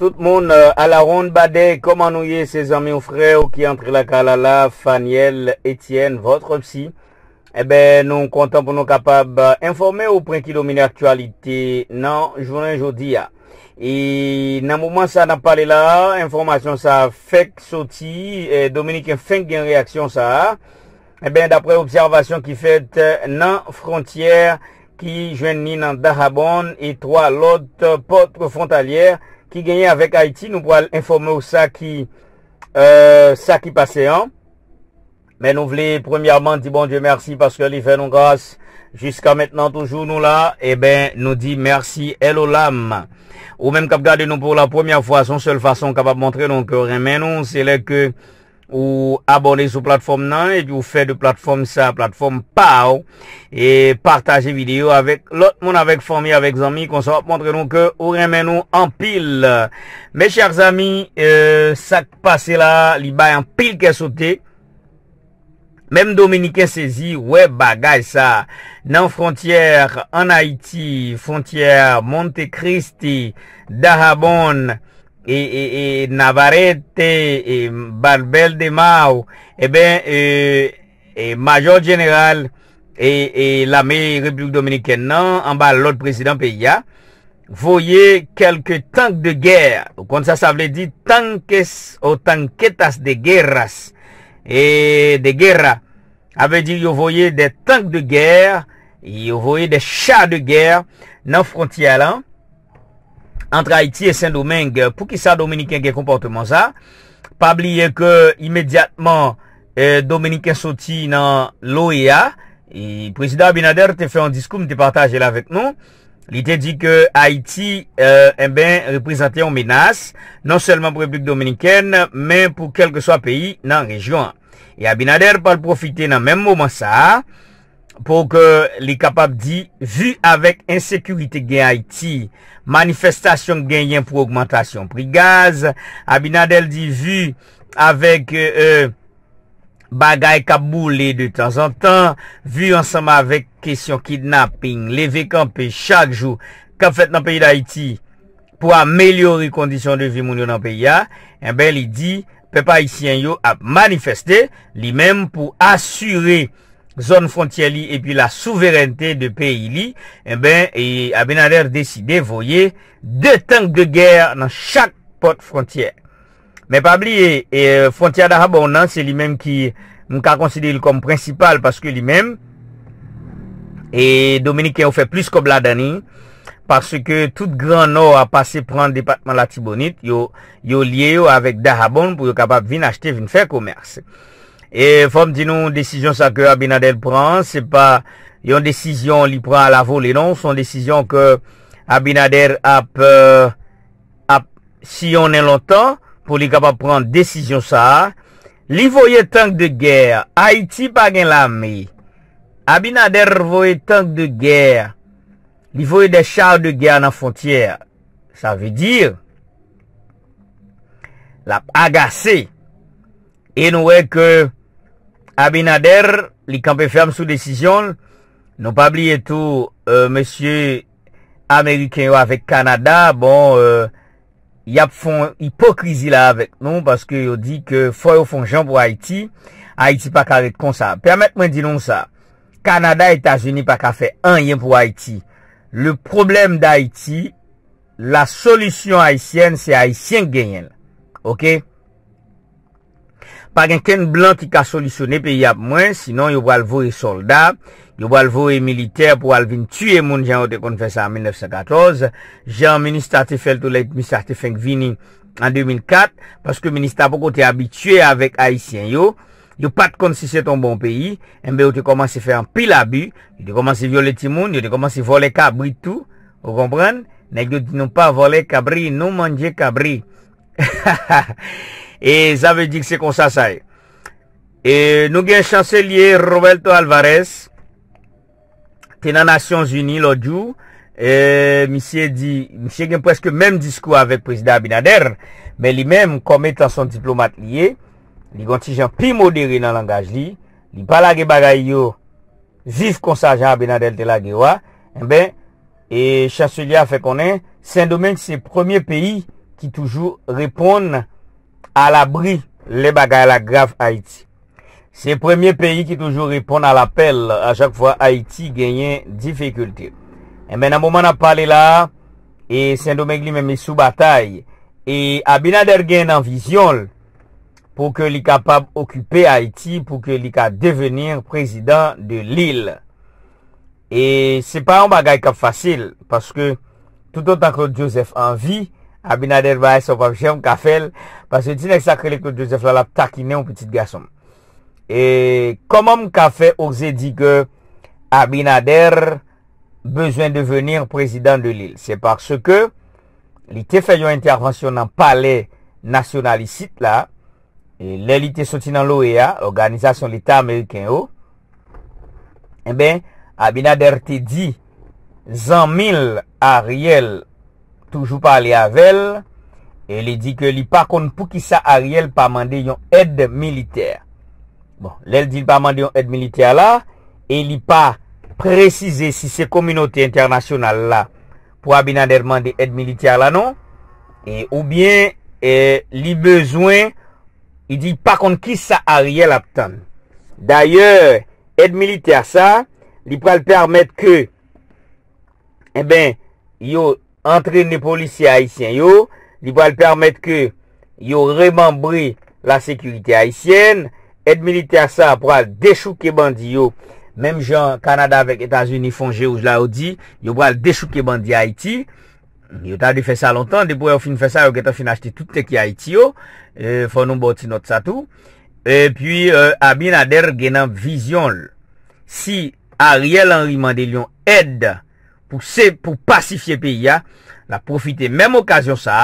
Tout moun a euh, la ronde bade, koman nou ye se zami ou frew ki antre la kalala, Fanyel, Etienne, votre psi. Ebe eh nou kontan pou nou kapab informe ou preki domine aktualite nan jounen jodi ya. Ah. E nan mouman sa nan pale la, informasyon sa fek soti, dominike fek gen reaksyon sa. Ah. Ebe eh dapre observasyon ki fet nan euh, frontyer. qui joignent dans Darabon et trois autres porte frontalières qui gagnent avec Haïti. Nous pourrons informer au ça qui, euh, ça qui passait, hein? Mais nous voulons premièrement dire bon Dieu merci parce que les fait nous grâce jusqu'à maintenant toujours nous là. Eh ben, nous dit merci Elolam. Ou même cap garder nous pour la première fois, son seule façon capable de montrer donc que nous, c'est là que Ou abone sou platform nan, epi ou fè de platform sa, platform PAO E partaje video avèk lot moun avèk fòmi avèk zami, kon sa ap montre nou ke ou remè nou an pil Mè chèr zami, sak pase la, li bay an pil kè sote Mèm Dominikè sezi, wè bagay sa, nan frontyèr, an Haiti, frontyèr, Montekristi, Dharabon e Navaret, e, e, e Balbel de Mau, e ben, e, e Major General, e l'Amey Republik Dominikè nan, an ba l'ot presidant pe ya, voye kelke tank de gèr, kon sa sa vle di, tankes ou tanketas de gèras, e de gèra, a ve di yo voye de tank de gèr, yo voye de chas de gèr nan frontialan, Antre Haiti et Saint-Domingue, pou ki sa Dominikien gen komportement sa, pabliye ke imediatman euh, Dominikien soti nan l'OEA, e prezident Abinader te fe an diskoum te partaje euh, eh non la vek nou, li te di ke Haiti, e ben, reprezenté an menas, nan selman pou Republik Dominikien, men pou kelke sa peyi nan rejouan. E Abinader pal profite nan menmouman sa, pou ke li kapap di, vu avèk ensekurite gen Haïti, manifestasyon gen yen pou augmentation pri gaz, Abinadel di vu avèk euh, bagay kaboulè de tan zan tan, vu ansama avèk kesyon kidnapping, leve kampè chak jou, kap fèt nan peyi da Haïti, pou amelyori kondisyon de vi moun yo nan peyi ya, enbe li di, pepa isyen yo ap manifestè, li mèm pou asyurè, zon fontyer li, e pi la souverente de pey li, e ben, e Abinader deside voye de tank euh, de ger nan chak pot fontyer. Me pabli, fontyer Darabon nan, se li menm ki mka konside li kom prinsipal, paske li menm, e Dominikè ou fe plis kob la dani, paske tout gran nou a pase pran depatman la Tibonit, yo liye yo avèk Darabon pou yo kapap vin achete, vin fè komersè. E fom di nou, desisyon sa ke Abinader pran, se pa yon desisyon li pran la volenon, son desisyon ke Abinader ap, euh, ap si yon nen lontan, pou li kapap pran desisyon sa, li voye tank de ger, Haiti pa gen lami, Abinader voye tank de ger, li voye de char de ger nan fontyer, sa vey dir, la agase, en nou wey ke, Abinader, li kampe ferm sou desisyon, nou pabli eto, monsye Ameriken yo avèk Kanada, bon, euh, y ap fon hipokrizi la avèk, non, paske yo di ke foy yo fon jan pou Haiti, Haiti pak avèk konsa. Permet mwen dinon sa, Kanada et Asini pak avèk an yen pou Haiti, le problem d'Haiti, la solusyon Haitien, se Haitien genyen, ok? Pa gen ken blan ti ka solisyone pe yap mwen, Sinon yo wale vowe soldat, Yo wale vowe militer pou wale vin tue moun jan wote kon fese an 1914, Jan Ministre Artefel tou lèk Ministre Artefel vini an 2004, Paske Ministre apoko te abitue avèk Haitien yo, Yo pat kon si se ton bon peyi, Mbe yo te komanse fè an pil abu, Yo te komanse viole ti moun, Yo te komanse vole kabri tou, Ou kompran, Nèk yo di nou pa vole kabri, Nou manje kabri, Ha ha ha ha, E zave dik se konsasa e. E nou gen chanselier Roberto Alvarez te nan Nasyons Uni lo djou e misye gen preske menm diskou avek prezida Abinader men li menm kome tan son diplomat li e li ganti jan pi moderi nan langaj li li pala ge bagay yo zif konsaja Abinader te la ge wa en ben, e chanselier a fe konen sen domen se premier peyi ki toujou repon nan al abri le bagay la graf Haïti. Se premier peyi ki toujou repon al apel, a chak fwa Haïti genyen difikulti. E men a mouman ap pale la, e Sendo Mèk li mèmè sou batay, e Abinader genyen an vizyon l, pou ke li kapab okupè Haïti, pou ke li ka devenir prezident de l'îl. E se pa an bagay kap fasil, paske tout an taklo Joseph an vi, Abinader ba e sop apjèm ka fèl, pasè ti nèk sakre lèkou de Zefla la ptakine ou ptite gasom. E komom ka fè ou zè di ke Abinader bezwen de venir prezidant de l'il. Se parse ke li te fè yon intervansyon nan palè nasyonalisit la, e lè li te soti nan l'OEA, Organizasyon l'Etat Amerikèn ou, e ben, Abinader te di zan mil a riel toujou pa li avel, e bon, li di ke li pa kon pou ki sa a riel pa mande yon ed militèr. Bon, lèl di li pa mande yon ed militèr la, e li pa prezise si se kominote internasyonal la, pou abina de mande ed militèr la non, e ou bien, li bezwen, i di pa kon ki sa a riel aptan. D'ayèr, ed militèr sa, li pa l'permèd ke, e eh ben, yo, Entreni polici Haitien yo, li pou al permet ke yo remambri la sekurite Haitien, et milite a sa pou al deshouke bandi yo, mem jan Kanada vek Etasuni fonje ou zla ou di, yo pou al deshouke bandi Haiti, yo ta de fe sa lontan, de pou al fin fe sa yo geta fin achte toute ki Haiti yo, euh, fon nou bo ti not sa tou, et pi euh, Abinader genan vizyon, si Ariel Henry Mandelion edi, pou pasifiye peyi ya, la profite menm okasyon sa,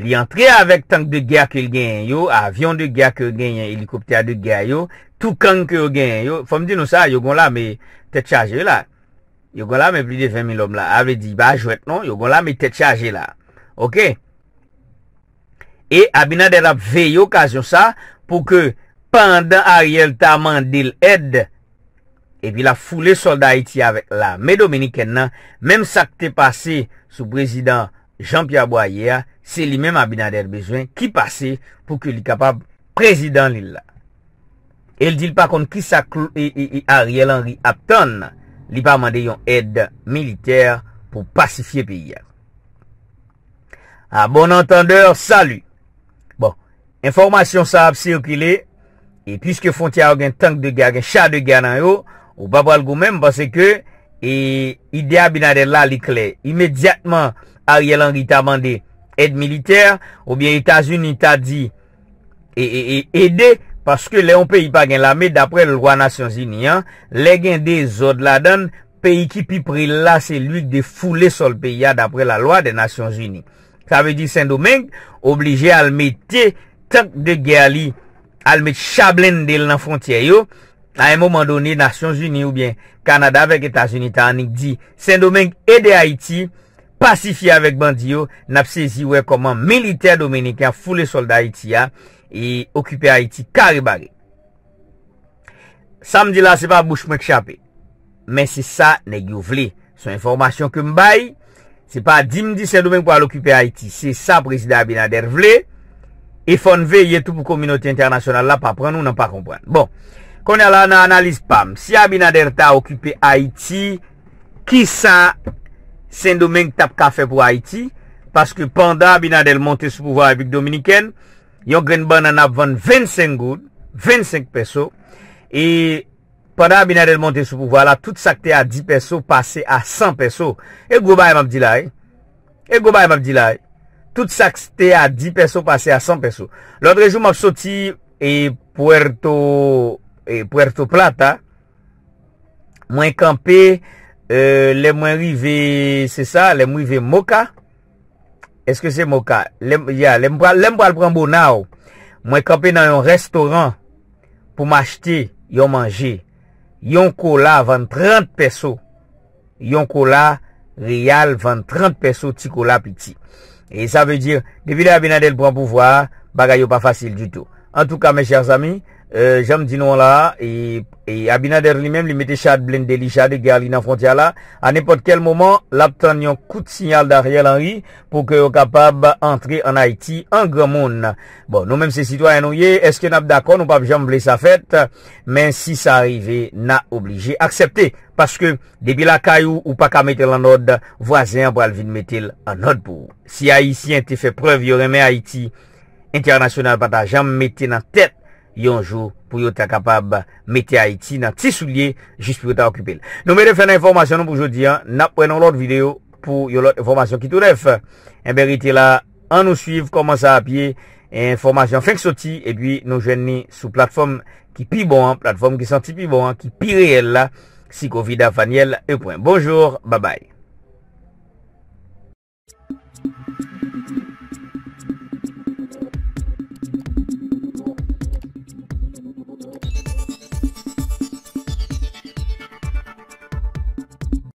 li antre avek tank de gya ke yon gen yo, avyon de gya ke yon gen yo, elikopter de gya yo, tou kank ke yon gen yo, fom di nou sa, yo gon la me tet chaje yo la, yo gon la me pli de 20 000 om la, ave di ba jwet non, yo gon la me tet chaje yo la, ok? E abina de la ve yo okasyon sa, pou ke pandan a yel ta mandil edde, Epi la foule solda eti avek la, me Dominiken nan, menm sakte pase sou prezident Jean-Pierre Boyer, se li menm abinader bejwen ki pase pou ke li kapab prezident li la. El dil pakon ki sa klo e, e, e ariel anri aptan, li pa mande yon ed militer pou pasifiye piya. A bon entendeur, salu! Bon, informasyon sa apse okile, e pise ke fonti a ou gen tank de gya, gen chad de gya nan yo, Ou pa pral goumèm, pase ke e, ideya binade la likle, imedjatman a rielan ritabande, ed militer, ou bien Etasunita di, e, e, e de, paske leon peyi pa gen la me, dapre lwa Nasyon Zini, le gen de Zodladan, peyi ki pi pre la se luy de foule sol peya, dapre la lwa de Nasyon Zini. Sa ve di Saint-Domingue, oblige alme te tank de gali, alme chablen del nan frontiyo, Nan en mouman doni, Nasyons Uni ou bien Kanada vek Etasyonita anik di, Saint-Domingue ede Haiti, pasifiye avek bandi yo, nap sezi wek koman militer Dominika, foule solda Haiti ya, e okipe Haiti kari bari. Samdi la se pa bouch mwen kchapè, men se sa negyo vle, son informasyon ke mbay, se pa dimdi Saint-Domingue pou al okipe Haiti, se sa prezida Abinader vle, e fon veye tout pou kominoti internasyonal la pa pran, nou nan pa kompran. Bon, kon ala nan analis pam. Si Abinadel ta okupe Haiti, ki sa sen do menk tap kafe pou Haiti, paske pandan Abinadel monte sou pouva e Bik Dominiken, yon gren ban nan apvan 25 goun, 25 peso, e pandan Abinadel monte sou pouva la, tout sakte a 10 peso, pase a 100 peso. E go bay mabdi lay, eh? e eh? tout sakte a 10 peso, pase a 100 peso. Lodre jou mabsoti e Puerto... E mwen kampe e, le mwen rive, se sa, le mwen rive moka. Eske se moka? Lembo al pranbo nou, mwen kampe nan yon restoran pou m'achete yon manje. Yon kola vant 30 peso. Yon kola real vant 30 peso ti kola piti. E sa ve dir, depi la binade l pranbo vwa, bagay yo pa fasil du tou. En tou ka, me chers amin. Jam di nou la, e Abinader li menm li mette chad blen de li chad e gyal li nan frontiya la, an epot kel moman, lap tan yon kout sinyal da riyal anri, pou ke yo kapab antre an Haiti an gran moun. Bon, nou menm se sitwa yon nou ye, eske nap dakon ou pap jam ble sa fèt, men si sa arrive, na oblije aksepte, paske debi la kayou ou pa ka mette l anod, vwazen pou alvin mette l anod pou. Si a yisi ente fè prev, yo reme Haiti international pata, jam mette nan tèt, yonjou pou yote a kapab mette a iti nan ti sou liye jist pou yote a okupel. Nou me defen nan informasyon nou pou jodi an, nap prenon lout videyo pou yon lout informasyon ki tou def. En eh berite la, an nou suiv, koman sa apye, en informasyon feng soti, e pi nou jwen ni sou platform ki pi bon, platform ki santi pi bon, ki pi reel la, si kovida fanyele e pou en. Bonjour, bye bye.